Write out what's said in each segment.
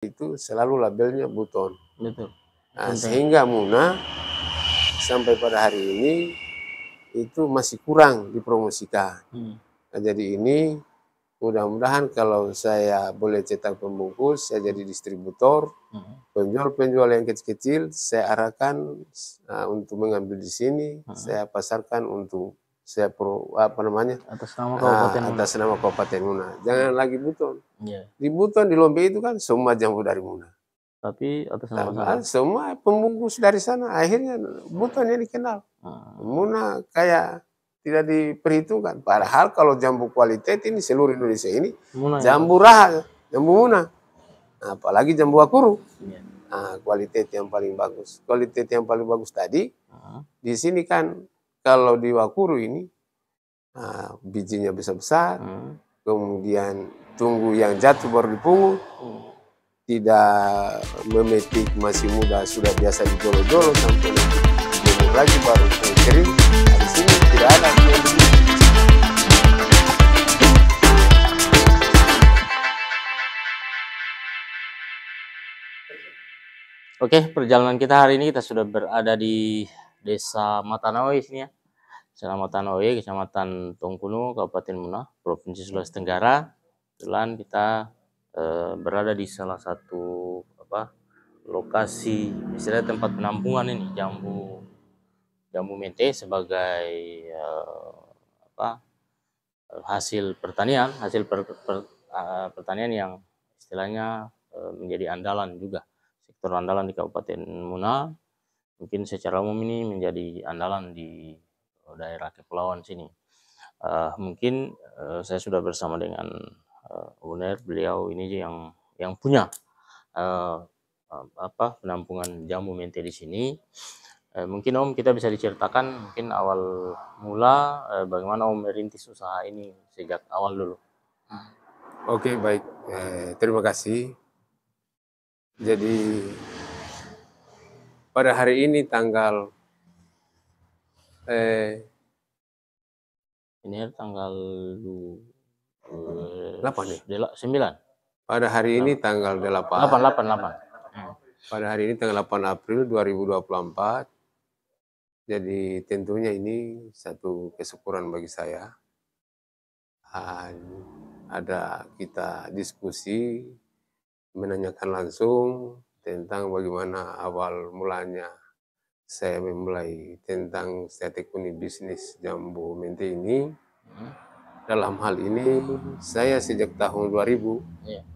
itu selalu labelnya buton. Betul. Nah, sehingga Muna sampai pada hari ini itu masih kurang dipromosikan. Hmm. Nah, jadi ini mudah-mudahan kalau saya boleh cetak pembungkus, saya jadi distributor, hmm. penjual-penjual hmm. yang kecil-kecil saya arahkan uh, untuk mengambil di sini, hmm. saya pasarkan untuk saya pro, apa namanya atas nama kabupaten ah, atas nama kabupaten Muna jangan lagi Buton yeah. di Buton di Lombe itu kan semua jambu dari Muna tapi atas nama nah, semua pembungkus dari sana akhirnya Buton yang dikenal ah. Muna kayak tidak diperhitungkan padahal kalau jambu kualitas ini seluruh Indonesia ini Muna, ya. jambu ya. raha jambu Muna nah, apalagi jambu akuru yeah. nah, kualitas yang paling bagus kualitas yang paling bagus tadi hmm. di sini kan kalau di Wakuru ini nah, bijinya besar-besar, hmm. kemudian tunggu yang jatuh baru dipungut, hmm. tidak memetik masih muda sudah biasa dijolo-jolo sampai jemur lagi baru kering. Di sini tidak ada Oke, perjalanan kita hari ini kita sudah berada di Desa Matanawi sini ya. Kecamatan Oe, Kecamatan Tongkuno, Kabupaten Muna, Provinsi Sulawesi hmm. Tenggara. Kebetulan kita e, berada di salah satu apa lokasi misalnya tempat penampungan ini jambu jambu mente sebagai e, apa hasil pertanian hasil per, per, e, pertanian yang istilahnya e, menjadi andalan juga sektor andalan di Kabupaten Muna mungkin secara umum ini menjadi andalan di daerah kepulauan sini. Uh, mungkin uh, saya sudah bersama dengan uh, owner beliau ini yang yang punya uh, apa penampungan jamu mente di sini. Uh, mungkin Om kita bisa diceritakan mungkin awal mula uh, bagaimana Om merintis usaha ini sejak awal dulu. Oke okay, baik eh, terima kasih. Jadi pada hari ini tanggal eh ini hari tanggal 8 delapan ya? nih sembilan pada hari ini tanggal 8. 8 8 8. pada hari ini tanggal 8 April 2024 jadi tentunya ini satu kesyukuran bagi saya ada kita diskusi menanyakan langsung tentang bagaimana awal mulanya saya memulai tentang strategi bisnis Jambu Mente ini. Hmm. Dalam hal ini saya sejak tahun 2000 yeah.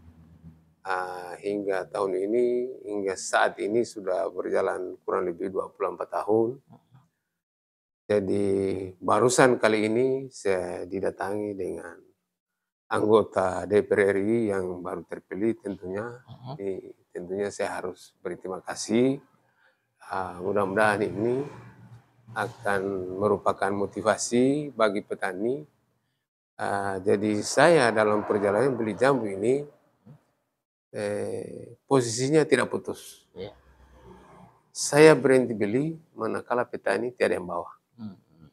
uh, hingga tahun ini hingga saat ini sudah berjalan kurang lebih 24 tahun. Jadi barusan kali ini saya didatangi dengan anggota DPR RI yang baru terpilih tentunya. hmm. ini tentunya saya harus berterima kasih uh, mudah-mudahan ini akan merupakan motivasi bagi petani. Uh, jadi saya dalam perjalanan beli jambu ini eh, posisinya tidak putus. Yeah. Saya berhenti beli manakala petani tiada yang bawa. Hmm. hmm, hmm.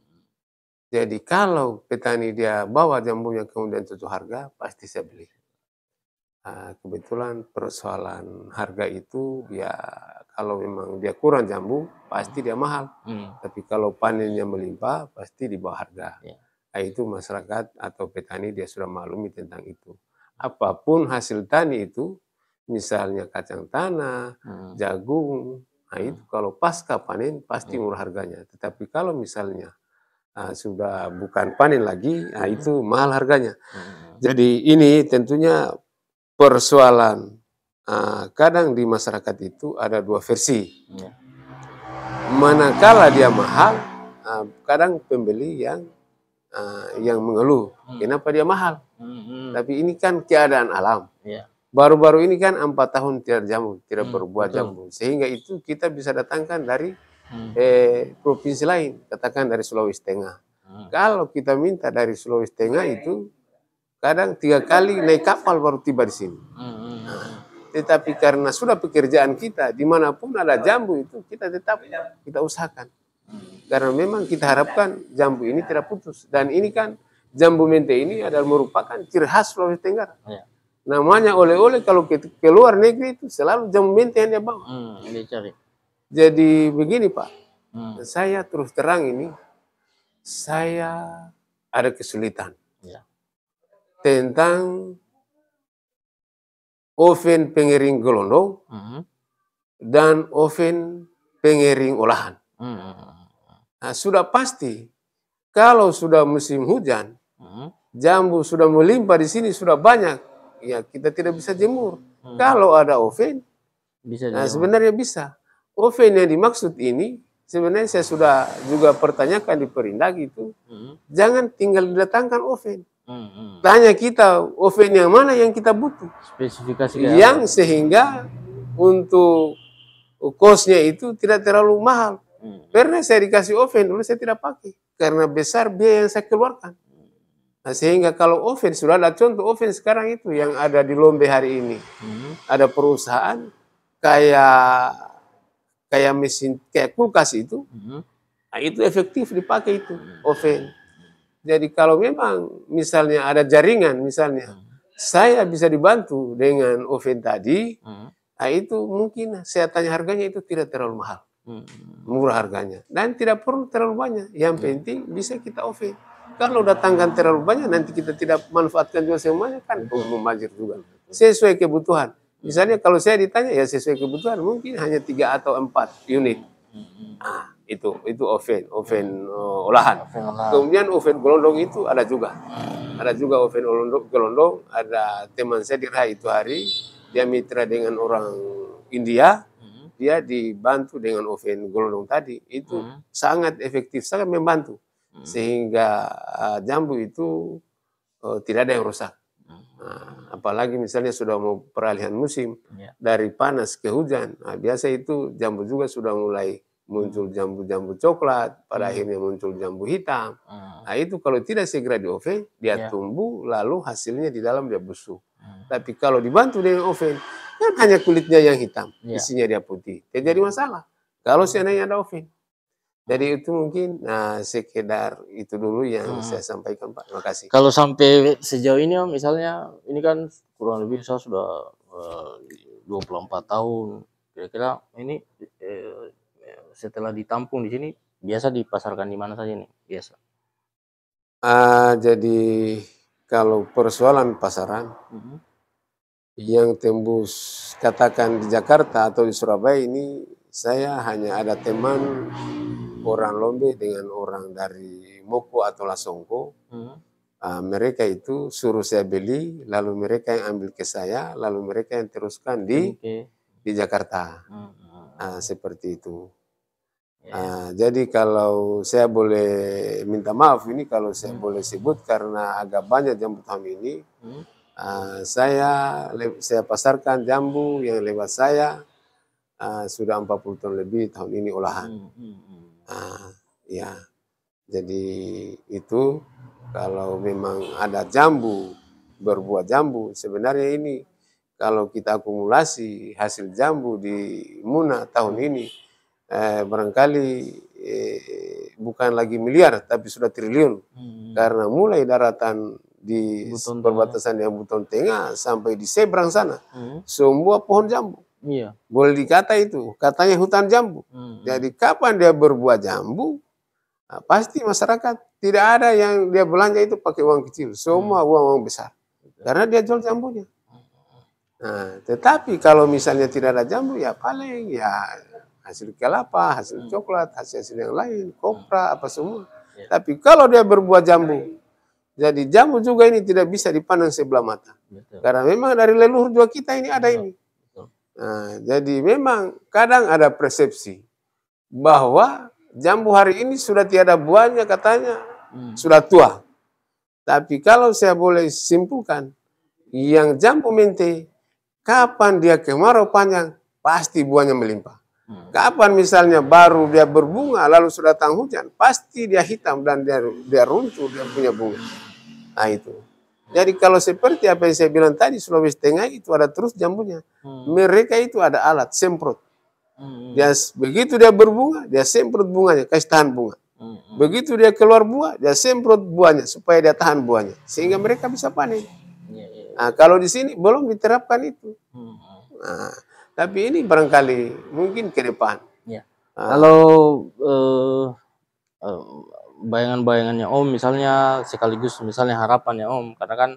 Jadi kalau petani dia bawa jambunya kemudian tutup harga, pasti saya beli. Ah, kebetulan persoalan harga itu ya kalau memang dia kurang jambu pasti hmm. dia mahal. Hmm. Tapi kalau panennya melimpah pasti di bawah harga. Yeah. Nah, itu masyarakat atau petani dia sudah maklumi tentang itu. Apapun hasil tani itu, misalnya kacang tanah, hmm. jagung, nah hmm. itu kalau pasca panen pasti ya. murah harganya. Tetapi kalau misalnya nah, sudah bukan panen lagi, nah hmm. itu mahal harganya. Hmm. Jadi ini tentunya persoalan uh, kadang di masyarakat itu ada dua versi. Ya. Manakala dia mahal, ah, kadang pembeli yang ah, yang mengeluh, hmm. kenapa dia mahal? Hmm, hmm. Tapi ini kan keadaan alam. baru iya. Baru-baru ini kan empat tahun tidak jamu, tidak hmm, berbuah jamu, sehingga itu kita bisa datangkan dari hmm. eh, provinsi lain, katakan dari Sulawesi Tengah. Hmm. Kalau kita minta dari Sulawesi Tengah itu Kadang tiga kali naik kapal baru tiba di sini. Hmm. tetapi karena sudah pekerjaan kita, dimanapun ada jambu itu, kita tetap kita usahakan. Karena memang kita harapkan jambu ini tidak putus. Dan ini kan jambu mente ini adalah merupakan ciri khas Sulawesi Tenggara. Ya. Namanya oleh-oleh kalau kita keluar negeri itu selalu jambu mente yang dia bawa. Hmm, cari. Jadi begini Pak, hmm. saya terus terang ini, saya ada kesulitan. Ya tentang oven pengering gelondong uh hmm. -huh. dan oven pengering olahan. Uh hmm. -huh. Nah, sudah pasti kalau sudah musim hujan, uh hmm. -huh. jambu sudah melimpah di sini sudah banyak, ya kita tidak bisa jemur. Uh -huh. Kalau ada oven, bisa nah, sebenarnya bisa. Oven yang dimaksud ini sebenarnya saya sudah juga pertanyakan di perindah itu, uh -huh. jangan tinggal didatangkan oven. Hmm, Tanya hmm. kita oven yang mana yang kita butuh. Spesifikasi yang apa? sehingga untuk kosnya itu tidak terlalu mahal. Hmm. Pernah saya dikasih oven, dulu saya tidak pakai karena besar biaya yang saya keluarkan. Hmm. Nah, sehingga kalau oven sudah ada contoh oven sekarang itu yang ada di Lombe hari ini. Hmm. Ada perusahaan kayak kayak mesin kayak kulkas itu. Hmm. Nah, itu efektif dipakai itu hmm. oven. Jadi kalau memang misalnya ada jaringan misalnya, hmm. saya bisa dibantu dengan oven tadi, hmm. nah itu mungkin saya tanya harganya itu tidak terlalu mahal. Hmm. Murah harganya. Dan tidak perlu terlalu banyak. Yang hmm. penting bisa kita oven. Kalau datangkan terlalu banyak nanti kita tidak manfaatkan juga semuanya kan hmm. membajir juga. Sesuai kebutuhan. Hmm. Misalnya kalau saya ditanya ya sesuai kebutuhan mungkin hanya tiga atau empat unit. Nah, itu itu oven oven uh, olahan. Oven Kemudian oven gelondong itu ada juga, ada juga oven gelondong. Ada teman saya di itu hari dia mitra dengan orang India, hmm. dia dibantu dengan oven gelondong tadi itu hmm. sangat efektif, sangat membantu hmm. sehingga uh, jambu itu uh, tidak ada yang rusak. Hmm. Nah, apalagi misalnya sudah mau peralihan musim ya. dari panas ke hujan, nah, biasa itu jambu juga sudah mulai muncul jambu-jambu coklat, pada hmm. akhirnya muncul jambu hitam. Hmm. Nah itu kalau tidak segera di oven, dia yeah. tumbuh, lalu hasilnya di dalam dia busuk. Hmm. Tapi kalau dibantu dengan oven, kan hanya kulitnya yang hitam, yeah. isinya dia putih. Tidak hmm. jadi masalah. Kalau hmm. seandainya ada oven. Jadi hmm. itu mungkin nah sekedar itu dulu yang hmm. saya sampaikan Pak. Terima kasih. Kalau sampai sejauh ini Om misalnya ini kan kurang lebih saya sudah eh, uh, 24 tahun. Kira-kira ini eh, setelah ditampung di sini biasa dipasarkan di mana saja nih biasa? Uh, jadi kalau persoalan pasaran mm -hmm. yang tembus katakan di Jakarta atau di Surabaya ini saya hanya ada teman orang Lombe dengan orang dari Moko atau Lasongko. Mm -hmm. uh, mereka itu suruh saya beli, lalu mereka yang ambil ke saya, lalu mereka yang teruskan di okay. di Jakarta. uh uh, seperti itu. Ya. Nah, jadi kalau saya boleh minta maaf ini kalau saya hmm. boleh sebut karena agak banyak jambu tam ini, hmm. uh, saya saya pasarkan jambu yang lewat saya uh, sudah 40 tahun lebih tahun ini olahan. Hmm. Hmm. Uh, ya, jadi itu kalau memang ada jambu berbuat jambu sebenarnya ini kalau kita akumulasi hasil jambu di Muna tahun ini eh, barangkali eh, bukan lagi miliar tapi sudah triliun hmm. karena mulai daratan di Buton perbatasan yang Buton Tengah sampai di seberang sana hmm. semua pohon jambu. Iya. Boleh dikata itu katanya hutan jambu. Hmm. Jadi kapan dia berbuah jambu nah, pasti masyarakat tidak ada yang dia belanja itu pakai uang kecil semua hmm. uang uang besar karena dia jual jambunya. Hmm. Nah, tetapi kalau misalnya tidak ada jambu ya paling ya hasil kelapa, hasil hmm. coklat, hasil-hasil yang lain, hmm. kopra, apa semua. Ya. Tapi kalau dia berbuah jambu, jadi jambu juga ini tidak bisa dipandang sebelah mata. Betul. Karena memang dari leluhur juga kita ini ada Betul. ini. Nah, jadi memang kadang ada persepsi bahwa jambu hari ini sudah tiada buahnya katanya, hmm. sudah tua. Tapi kalau saya boleh simpulkan, yang jambu mente, kapan dia kemarau panjang, pasti buahnya melimpah. Kapan misalnya baru dia berbunga lalu sudah datang hujan, pasti dia hitam dan dia, dia runtuh dia punya bunga. Nah itu. Jadi kalau seperti apa yang saya bilang tadi Sulawesi Tengah itu ada terus jambunya. Hmm. Mereka itu ada alat semprot. Hmm. Dia begitu dia berbunga, dia semprot bunganya, kasih tahan bunga. Hmm. Begitu dia keluar buah, dia semprot buahnya supaya dia tahan buahnya sehingga mereka bisa panen. Iya, iya. Nah, kalau di sini belum diterapkan itu. Hmm. Nah, tapi ini barangkali mungkin ke depan. Ya. Uh, Kalau eh, eh, bayangan-bayangannya Om, misalnya sekaligus misalnya harapan ya Om, karena kan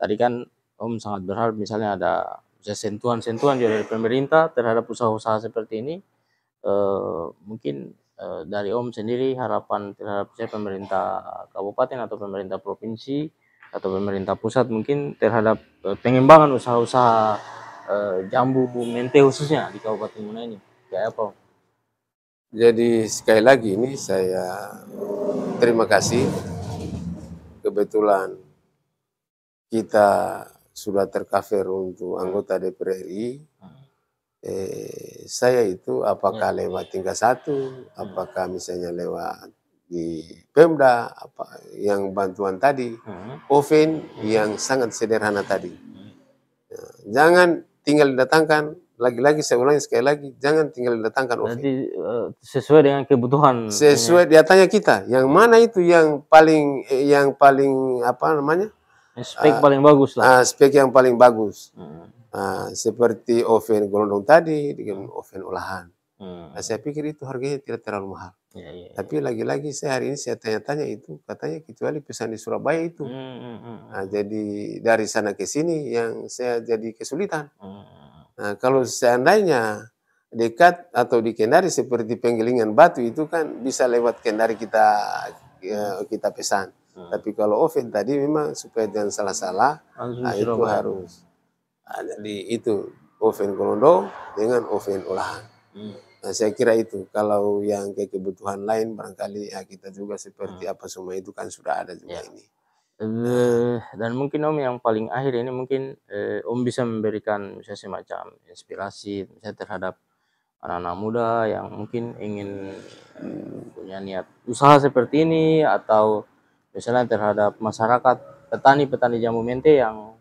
tadi kan Om sangat berharap misalnya ada sentuhan-sentuhan juga dari pemerintah terhadap usaha-usaha seperti ini, uh, mungkin uh, dari Om sendiri harapan terhadap saya pemerintah kabupaten atau pemerintah provinsi atau pemerintah pusat mungkin terhadap pengembangan usaha-usaha Eh, jambu mente khususnya di Kabupaten Muna ini kayak apa? Jadi sekali lagi ini saya terima kasih kebetulan kita sudah tercover untuk anggota DPR RI. Eh, saya itu apakah ya. lewat tingkat satu, apakah misalnya lewat di Pemda, apa yang bantuan tadi, hmm. oven yang sangat sederhana tadi. Hmm. Ya, jangan tinggal didatangkan lagi-lagi saya ulangi sekali lagi jangan tinggal didatangkan Nanti uh, sesuai dengan kebutuhan. Sesuai datanya kita. Yang mana itu yang paling eh, yang paling apa namanya? Spek uh, paling bagus lah. Uh, spek yang paling bagus. Hmm. Uh, seperti oven golondong tadi dengan oven olahan. Hmm. Nah, saya pikir itu harganya tidak terlalu mahal. Ya, ya, Tapi lagi-lagi saya hari ini saya tanya-tanya itu katanya kecuali pesan di Surabaya itu. Hmm, hmm, hmm. hmm nah, hmm. jadi dari sana ke sini yang saya jadi kesulitan. Hmm, hmm. Nah, kalau seandainya dekat atau di Kendari seperti penggilingan batu itu kan bisa lewat Kendari kita ya, kita pesan. Hmm. Tapi kalau oven tadi memang supaya jangan salah-salah nah, itu harus. Nah, jadi itu oven kolondo dengan oven olahan. Hmm. Nah, saya kira itu. Kalau yang ke kebutuhan lain barangkali ya kita juga seperti hmm. apa semua itu kan sudah ada juga ya. ini. Eh, dan mungkin Om yang paling akhir ini mungkin uh, Om bisa memberikan misalnya semacam inspirasi misalnya terhadap anak-anak muda yang mungkin ingin eh, punya niat usaha seperti ini atau misalnya terhadap masyarakat petani-petani jamu mente yang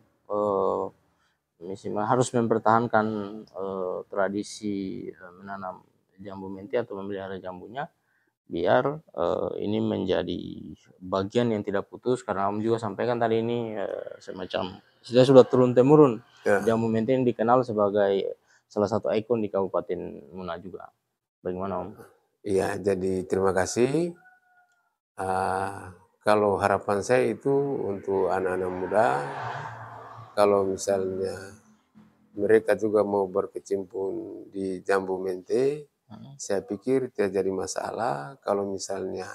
minimal harus mempertahankan eh, tradisi eh, menanam jambu menti atau memelihara jambunya biar eh, ini menjadi bagian yang tidak putus karena Om juga sampaikan tadi ini eh, semacam sudah sudah turun temurun yeah. jambu menti yang dikenal sebagai salah satu ikon di Kabupaten Muna juga bagaimana Om? Iya jadi terima kasih uh, kalau harapan saya itu untuk anak-anak muda kalau misalnya mereka juga mau berkecimpung di Jambu Mente, hmm. saya pikir tidak jadi masalah kalau misalnya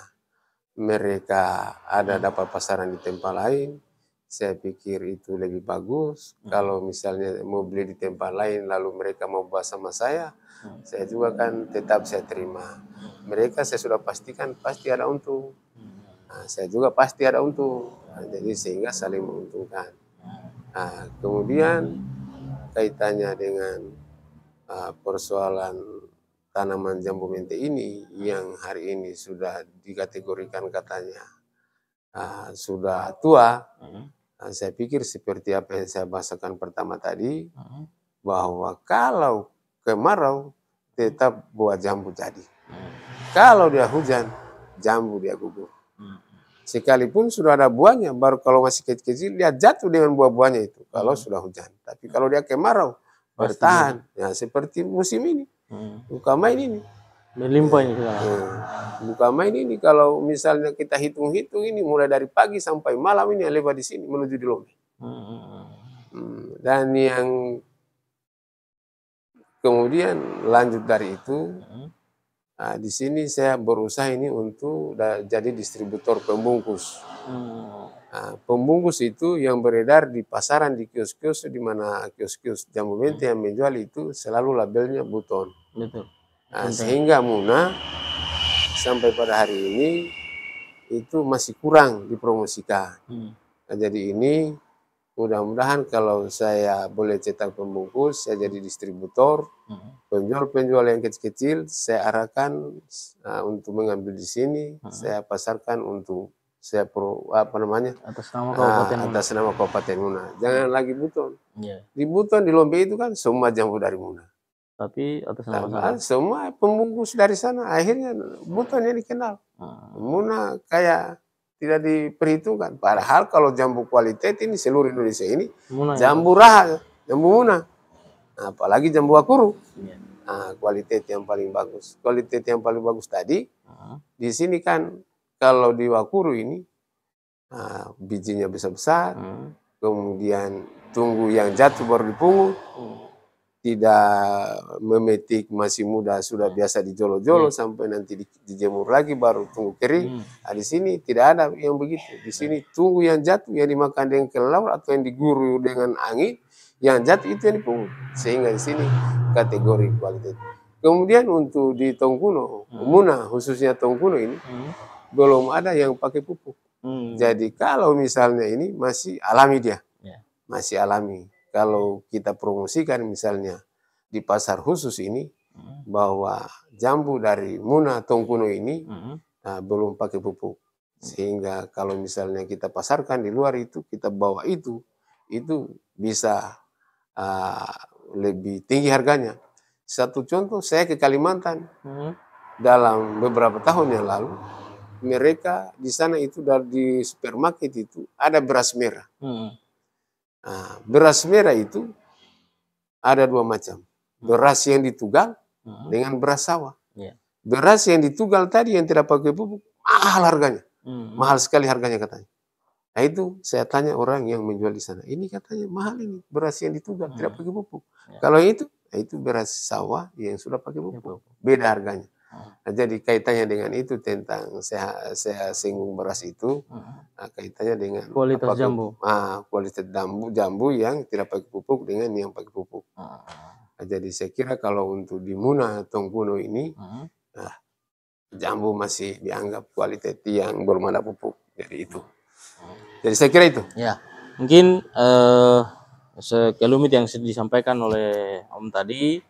mereka ada hmm. dapat pasaran di tempat lain, saya pikir itu lebih bagus. Hmm. Kalau misalnya mau beli di tempat lain, lalu mereka mau bahas sama saya, hmm. saya juga kan tetap saya terima. Mereka saya sudah pastikan pasti ada untung. Hmm. Nah, saya juga pasti ada untung. Nah, jadi sehingga saling menguntungkan. Hmm. Nah, kemudian kaitannya dengan uh, persoalan tanaman jambu mente ini yang hari ini sudah dikategorikan katanya uh, sudah tua, uh-huh. nah, saya pikir seperti apa yang saya bahasakan pertama tadi, uh-huh. bahwa kalau kemarau tetap buat jambu jadi. Uh-huh. Kalau dia hujan, jambu dia gugur. Sekalipun sudah ada buahnya, baru kalau masih kecil-kecil dia jatuh dengan buah-buahnya itu kalau hmm. sudah hujan. Tapi kalau dia kemarau bertahan, ya seperti musim ini, hmm. buka main ini. Melimpah ini. Ya. Buka main ini kalau misalnya kita hitung-hitung ini mulai dari pagi sampai malam ini lewat di sini menuju di Lombe. Hmm, hmm, hmm. Dan yang kemudian lanjut dari itu. Hmm Nah, di sini saya berusaha ini untuk jadi distributor pembungkus. Hmm. Nah, pembungkus itu yang beredar di pasaran di kios-kios di mana kios-kios jamu mente yang menjual itu selalu labelnya buton. Betul. Nah, sehingga Muna sampai pada hari ini itu masih kurang dipromosikan. Hmm. Nah, jadi ini Mudah-mudahan kalau saya boleh cetak pembungkus, saya jadi distributor, mm-hmm. penjual-penjual yang kecil-kecil, saya arahkan uh, untuk mengambil di sini, uh mm-hmm. -huh. saya pasarkan untuk saya pro, apa namanya atas nama uh, kabupaten uh, atas nama kabupaten Muna. Jangan lagi Buton. Yeah. Di Buton di Lombe itu kan semua jambu dari Muna. Tapi atas nama semua pembungkus dari sana akhirnya Buton yang dikenal. Uh mm. -huh. Muna kayak tidak diperhitungkan. Padahal kalau jambu kualitas ini seluruh Indonesia ini ya. jambu raha, jambu muna. Nah, apalagi jambu akuru. Iya. Nah, kualitas yang paling bagus. Kualitas yang paling bagus tadi uh -huh. di sini kan kalau di wakuru ini nah, bijinya besar-besar, uh hmm. -huh. kemudian tunggu yang jatuh baru dipungut. Uh hmm. -huh tidak memetik masih muda sudah hmm. biasa dijolo-jolo hmm. sampai nanti dijemur lagi baru tunggu kering. Hmm. Nah, di sini tidak ada yang begitu. Di hmm. sini tunggu yang jatuh yang dimakan dengan kelelawar atau yang diguru dengan angin, yang jatuh itu yang dipungut. Sehingga di sini kategori kualitas. Kemudian untuk di Tongkuno, hmm. Muna khususnya Tongkuno ini hmm. belum ada yang pakai pupuk. Hmm. Jadi kalau misalnya ini masih alami dia, yeah. masih alami kalau kita promosikan misalnya di pasar khusus ini hmm. bahwa jambu dari Muna Tongkuno ini hmm. uh, belum pakai pupuk sehingga kalau misalnya kita pasarkan di luar itu kita bawa itu itu bisa uh, lebih tinggi harganya satu contoh saya ke Kalimantan hmm. dalam beberapa tahun yang lalu mereka di sana itu dari supermarket itu ada beras merah hmm. Nah, beras merah itu ada dua macam. Beras yang ditugal hmm. dengan beras sawah. Iya. Beras yang ditugal tadi yang tidak pakai pupuk, mahal harganya. Hmm. Mahal sekali harganya katanya. Nah itu saya tanya orang yang menjual di sana. Ini katanya mahal ini beras yang ditugal tidak hmm. pakai pupuk. Iya. Kalau itu, nah itu beras sawah yang sudah pakai pupuk. Beda harganya. Nah, jadi kaitannya dengan itu tentang saya saya singgung beras itu -huh. Hmm. Ah, kaitannya dengan kualitas apa, jambu. Ah, kualitas jambu jambu yang tidak pakai pupuk dengan yang pakai pupuk. -huh. Hmm, hmm, nah, jadi saya kira kalau untuk di Muna Tongkuno ini -huh. nah, jambu masih dianggap kualitas yang belum ada pupuk. Jadi itu. Jadi saya kira itu. Ya. Mungkin uh, eh, sekelumit yang disampaikan oleh Om tadi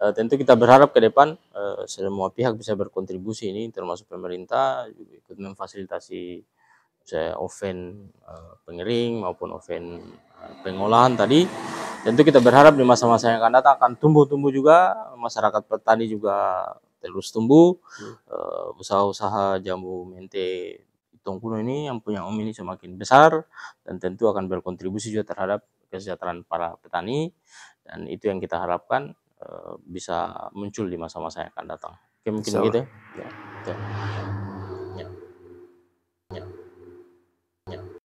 Eh, tentu kita berharap ke depan eh, semua pihak bisa berkontribusi ini termasuk pemerintah ikut memfasilitasi saya oven eh, pengering maupun oven pengolahan tadi tentu kita berharap di masa-masa yang akan datang akan tumbuh-tumbuh juga masyarakat petani juga terus tumbuh usaha-usaha jambu mente tongkuno ini yang punya om ini semakin besar dan tentu akan berkontribusi juga terhadap kesejahteraan para petani dan itu yang kita harapkan Eh, bisa muncul di masa-masa yang akan datang. Oke, mungkin so. gitu ya. ya. ya.